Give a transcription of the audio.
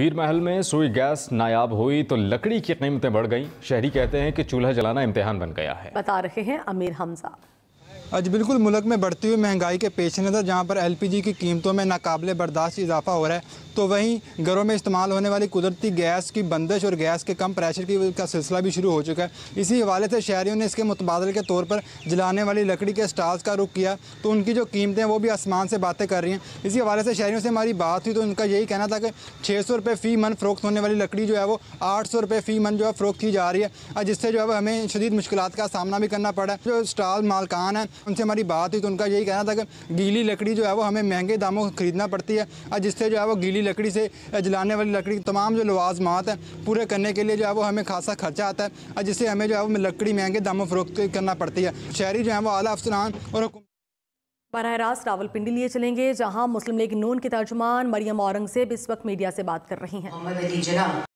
पीर महल में सुई गैस नायाब हुई तो लकड़ी की कीमतें बढ़ गईं शहरी कहते हैं कि चूल्हा जलाना इम्तिहान बन गया है बता रहे हैं अमीर हमजा आज बिल्कुल मुल्क में बढ़ती हुई महंगाई के पेश नज़र जहाँ पर एल पी जी की कीमतों में नाकबले बर्दाश्त इजाफा हो रहा है तो वहीं घरों में इस्तेमाल होने वाली कुदरती गैस की बंदिश और गैस के कम प्रेशर की का सिलसिला भी शुरू हो चुका है इसी हवाले से शहरीों ने इसके मुतबादल के तौर पर जलाने वाली लकड़ी के स्टाल्स का रुख किया तो उनकी जो कीमतें वो भी आसमान से बातें कर रही हैं इसी हवाले से शहरीों से हमारी बात हुई तो उनका यही कहना था कि छः सौ रुपये फ़ी मन फ़रोख्त होने वाली लकड़ी जो है वो आठ सौ रुपये फ़ी मन जो है फ़रोख की जा रही है जिससे जो है हमें शदीद मुश्किल का सामना भी करना पड़ा जो स्टाल मालकान हैं उनसे हमारी बात हुई तो उनका यही कहना था कि गीली लकड़ी जो है वो हमें महंगे दामों खरीदना पड़ती है और जिससे जो है वो गीली लकड़ी से जलाने वाली लकड़ी तमाम जो लवाजमात हैं पूरे करने के लिए जो है वो हमें खासा खर्चा आता है और जिससे हमें जो है वो लकड़ी महंगे दामों फरोख्त करना पड़ती है शहरी जो है वो अला अफसरान और बरह रास्त रावलपिंडी लिए चलेंगे जहां मुस्लिम लीग नून के तर्जुमान मरियम औरंगजेब इस वक्त मीडिया से बात कर रही हैं